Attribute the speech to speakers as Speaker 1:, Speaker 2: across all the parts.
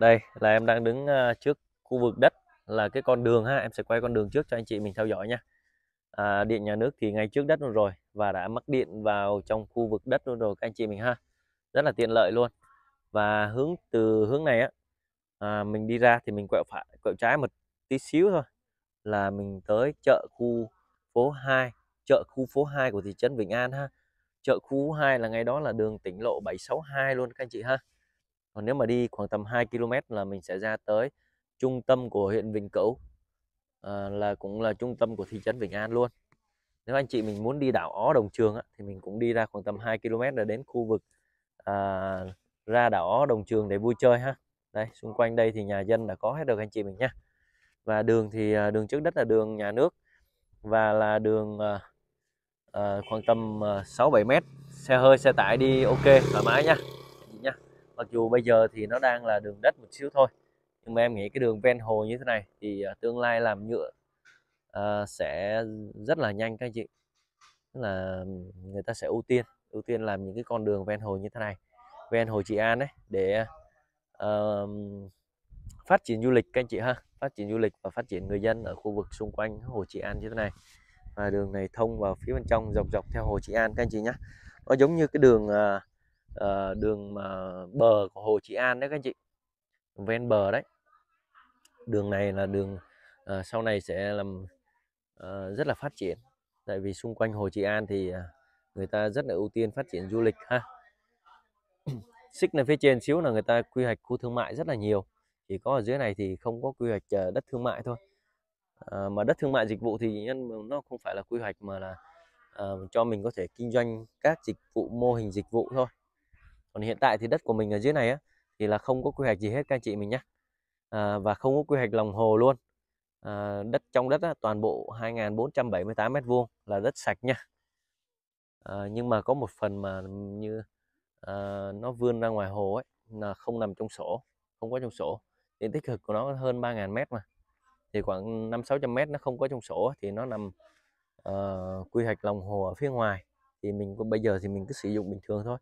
Speaker 1: đây là em đang đứng à, trước khu vực đất là cái con đường ha em sẽ quay con đường trước cho anh chị mình theo dõi nha à, điện nhà nước thì ngay trước đất luôn rồi và đã mắc điện vào trong khu vực đất luôn rồi các anh chị mình ha rất là tiện lợi luôn và hướng từ hướng này á à, mình đi ra thì mình quẹo phải quẹo trái một tí xíu thôi là mình tới chợ khu phố 2 chợ khu phố 2 của thị trấn Vĩnh An ha chợ khu 2 là ngay đó là đường tỉnh lộ 762 luôn các anh chị ha còn nếu mà đi khoảng tầm 2 km là mình sẽ ra tới trung tâm của huyện Vĩnh Cửu à, là cũng là trung tâm của thị trấn Vĩnh An luôn nếu anh chị mình muốn đi đảo Ó Đồng Trường á, thì mình cũng đi ra khoảng tầm 2 km là đến khu vực à, ra đảo Ó Đồng Trường để vui chơi ha đây xung quanh đây thì nhà dân đã có hết được anh chị mình nha và đường thì à, đường trước đất là đường nhà nước và là đường à, à, khoảng tầm 6-7 à, mét xe hơi xe tải đi ok thoải mái nha mặc dù bây giờ thì nó đang là đường đất một xíu thôi nhưng mà em nghĩ cái đường ven hồ như thế này thì à, tương lai làm nhựa à, sẽ rất là nhanh các anh chị Tức là người ta sẽ ưu tiên ưu tiên làm những cái con đường ven hồ như thế này ven hồ Trị An đấy để uh, phát triển du lịch các anh chị ha phát triển du lịch và phát triển người dân ở khu vực xung quanh hồ Trị An như thế này và đường này thông vào phía bên trong dọc dọc theo hồ Trị An các anh chị nhé nó giống như cái đường uh, Ờ, đường mà bờ của hồ Trị An đấy các anh chị ven bờ đấy đường này là đường uh, sau này sẽ làm uh, rất là phát triển tại vì xung quanh hồ Trị An thì uh, người ta rất là ưu tiên phát triển du lịch ha xích lên phía trên xíu là người ta quy hoạch khu thương mại rất là nhiều chỉ có ở dưới này thì không có quy hoạch uh, đất thương mại thôi uh, mà đất thương mại dịch vụ thì nó không phải là quy hoạch mà là uh, cho mình có thể kinh doanh các dịch vụ mô hình dịch vụ thôi còn hiện tại thì đất của mình ở dưới này á thì là không có quy hoạch gì hết các anh chị mình nhé à, và không có quy hoạch lòng hồ luôn à, đất trong đất á, toàn bộ 2.478 mét vuông là đất sạch nha à, nhưng mà có một phần mà như à, nó vươn ra ngoài hồ ấy là không nằm trong sổ không có trong sổ diện tích thực của nó hơn 3.000 mét mà thì khoảng 5 600 mét nó không có trong sổ thì nó nằm uh, quy hoạch lòng hồ ở phía ngoài thì mình bây giờ thì mình cứ sử dụng bình thường thôi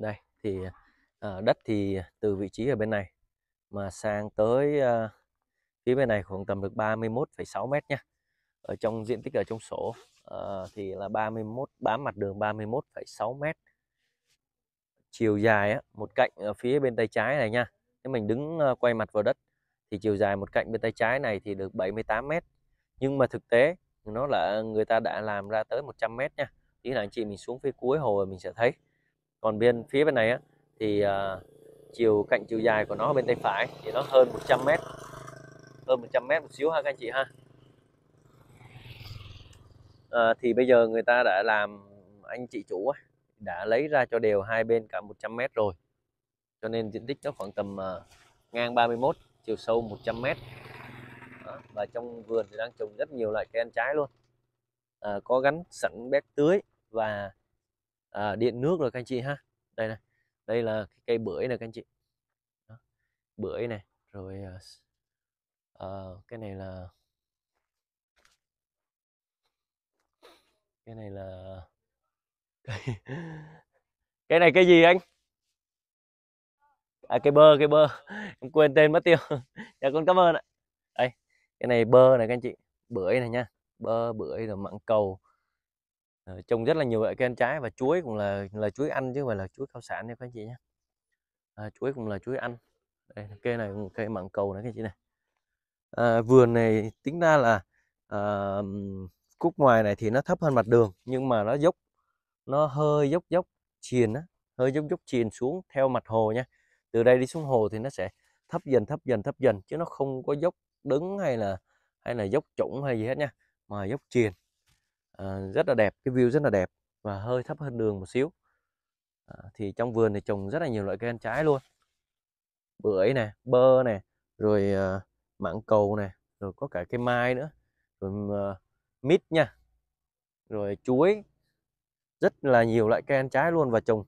Speaker 1: đây thì uh, đất thì từ vị trí ở bên này mà sang tới uh, phía bên này khoảng tầm được 31,6 mét nha ở trong diện tích ở trong sổ uh, thì là 31 bám mặt đường 31,6 mét chiều dài á, một cạnh ở phía bên tay trái này nha nếu mình đứng quay mặt vào đất thì chiều dài một cạnh bên tay trái này thì được 78 mét nhưng mà thực tế nó là người ta đã làm ra tới 100 mét nha ý là anh chị mình xuống phía cuối hồ mình sẽ thấy còn bên phía bên này á, thì uh, chiều cạnh chiều dài của nó bên tay phải thì nó hơn 100 mét hơn 100 mét một xíu ha các anh chị ha à, thì bây giờ người ta đã làm anh chị chủ đã lấy ra cho đều hai bên cả 100 mét rồi cho nên diện tích nó khoảng tầm uh, ngang 31 chiều sâu 100 mét và trong vườn thì đang trồng rất nhiều loại cây ăn trái luôn à, có gắn sẵn bếp tưới và à, điện nước rồi các anh chị ha đây này đây là cây bưởi này các anh chị Đó. bưởi này rồi à, cái này là cái này là cái, cái này cái gì anh à, cái bơ cái bơ em quên tên mất tiêu dạ con cảm ơn ạ đây cái này bơ này các anh chị bưởi này nha bơ bưởi rồi mặn cầu Ờ, trồng rất là nhiều loại cây ăn trái và chuối cũng là là chuối ăn chứ không phải là chuối cao sản nha các anh chị nhé à, ờ, chuối cũng là chuối ăn đây, cây này cũng cây mảng cầu này các anh chị này à, vườn này tính ra là à, cúc ngoài này thì nó thấp hơn mặt đường nhưng mà nó dốc nó hơi dốc dốc chìm á hơi dốc dốc chìm xuống theo mặt hồ nha từ đây đi xuống hồ thì nó sẽ thấp dần thấp dần thấp dần chứ nó không có dốc đứng hay là hay là dốc trũng hay gì hết nha mà dốc chìm à, rất là đẹp cái view rất là đẹp và hơi thấp hơn đường một xíu à, thì trong vườn thì trồng rất là nhiều loại cây ăn trái luôn bưởi nè bơ nè rồi à, mảng cầu nè rồi có cả cây mai nữa rồi à, mít nha rồi chuối rất là nhiều loại cây ăn trái luôn và trồng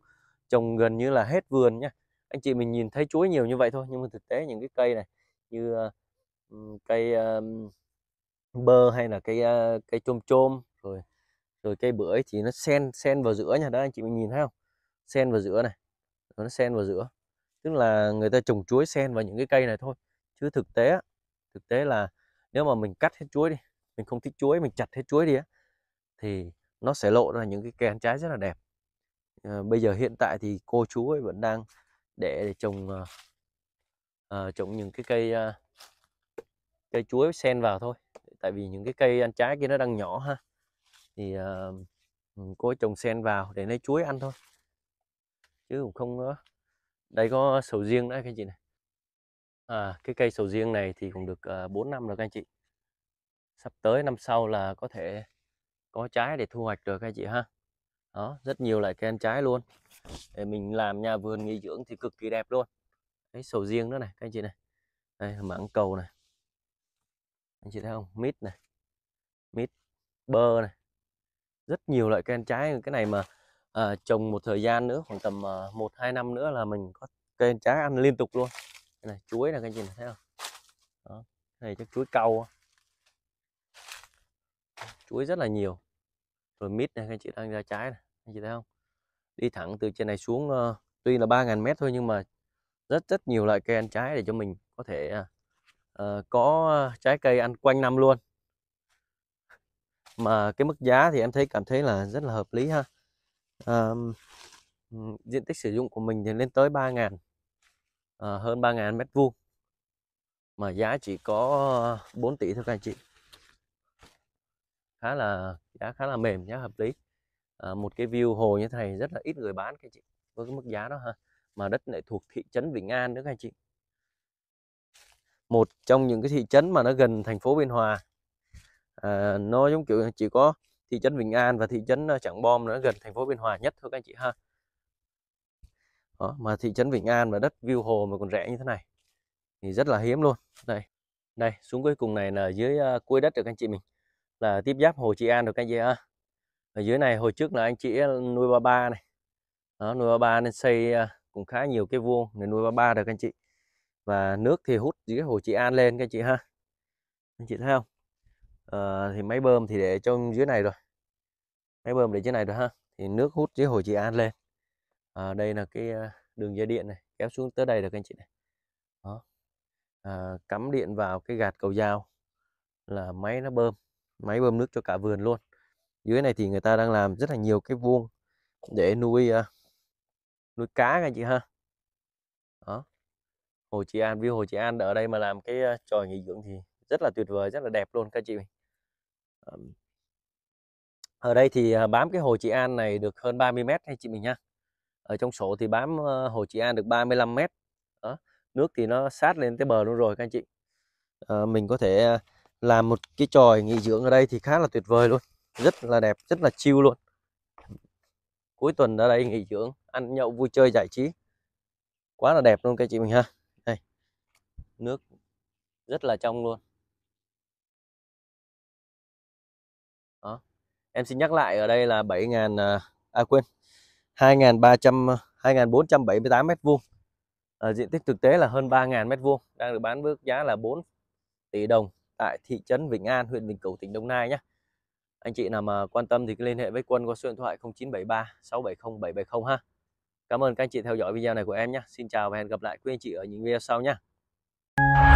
Speaker 1: trồng gần như là hết vườn nha anh chị mình nhìn thấy chuối nhiều như vậy thôi nhưng mà thực tế những cái cây này như uh, cây uh, bơ hay là cây uh, cây chôm chôm rồi rồi cây bưởi thì nó sen sen vào giữa nha đó anh chị mình nhìn thấy không sen vào giữa này nó sen vào giữa tức là người ta trồng chuối sen vào những cái cây này thôi chứ thực tế thực tế là nếu mà mình cắt hết chuối đi mình không thích chuối mình chặt hết chuối đi á thì nó sẽ lộ ra những cái kèn trái rất là đẹp à, bây giờ hiện tại thì cô chú ấy vẫn đang để, để trồng à, trồng những cái cây uh, cây chuối sen vào thôi tại vì những cái cây ăn trái kia nó đang nhỏ ha thì uh, cô trồng sen vào để lấy chuối ăn thôi chứ cũng không uh, đây có sầu riêng đấy các anh chị này à, cái cây sầu riêng này thì cũng được uh, ờ, 4 năm rồi các anh chị sắp tới năm sau là có thể có trái để thu hoạch được các anh chị ha đó rất nhiều loại cây ăn trái luôn để mình làm nhà vườn nghỉ dưỡng thì cực kỳ đẹp luôn cái sầu riêng nữa này các anh chị này đây mảng cầu này anh chị thấy không mít này mít bơ này rất nhiều loại cây ăn trái cái này mà à, trồng một thời gian nữa khoảng tầm à, hai năm nữa là mình có cây ăn trái ăn liên tục luôn. Cái này chuối là cái gì này thấy không? Đó, cái này chắc chuối cau. Chuối rất là nhiều. Rồi mít này các anh chị đang ra trái này, anh chị thấy không? Đi thẳng từ trên này xuống uh, tuy là ba 3000 mét thôi nhưng mà rất rất nhiều loại cây ăn trái để cho mình có thể uh, có trái cây ăn quanh năm luôn mà cái mức giá thì em thấy cảm thấy là rất là hợp lý ha à, diện tích sử dụng của mình thì lên tới 3.000 à, hơn 3.000 mét vuông mà giá chỉ có 4 tỷ thôi các anh chị khá là giá khá là mềm giá hợp lý à, một cái view hồ như thế này rất là ít người bán các anh chị với cái mức giá đó ha mà đất lại thuộc thị trấn Vĩnh An nữa các anh chị một trong những cái thị trấn mà nó gần thành phố Biên Hòa à, nó giống kiểu chỉ có thị trấn Bình An và thị trấn ờ, Trảng Bom nó gần thành phố Biên Hòa nhất thôi các anh chị ha đó, mà thị trấn Bình An mà đất view hồ mà còn rẻ như thế này thì rất là hiếm luôn đây đây xuống cuối cùng này là dưới uh, cuối đất được anh chị mình là tiếp giáp hồ Trị An được các anh chị ha ở dưới này hồi trước là anh chị nuôi ba ba này đó, nuôi ba ba nên xây uh, cũng khá nhiều cái vuông để nuôi ba ba được các anh chị và nước thì hút dưới hồ Trị An lên các anh chị ha anh chị thấy không à, thì máy bơm thì để trong dưới này rồi máy bơm để dưới này rồi ha thì nước hút dưới hồ chị An lên à, đây là cái ờ, đường dây điện này kéo xuống tới đây được anh chị này đó à, cắm điện vào cái gạt cầu dao là máy nó bơm máy bơm nước cho cả vườn luôn dưới này thì người ta đang làm rất là nhiều cái vuông để nuôi uh, nuôi cá các anh chị ha đó Hồ Chị An view Hồ Chị An ở đây mà làm cái tròi nghỉ dưỡng thì rất là tuyệt vời rất là đẹp luôn các chị mình ở đây thì à, bám cái hồ trị An này được hơn 30 mét hay chị mình nha ở trong sổ thì bám hồ trị An được 35 mét đó nước thì nó sát lên tới bờ luôn rồi các anh chị à, mình có thể à, làm một cái tròi nghỉ dưỡng ở đây thì khá là tuyệt vời luôn rất là đẹp rất là chiêu luôn cuối tuần ở đây nghỉ dưỡng ăn nhậu vui chơi giải trí quá là đẹp luôn các chị mình ha đây nước rất là trong luôn em xin nhắc lại ở đây là 7.000 à, à quên 2.300 2.478 m2 à, diện tích thực tế là hơn 3.000 m vuông đang được bán với giá là 4 tỷ đồng tại thị trấn Vĩnh An huyện Vĩnh Cửu tỉnh Đồng Nai nhé anh chị nào mà quan tâm thì cứ liên hệ với Quân qua số điện thoại 0973 670 770 ha Cảm ơn các anh chị theo dõi video này của em nhé Xin chào và hẹn gặp lại quý anh chị ở những video sau nhé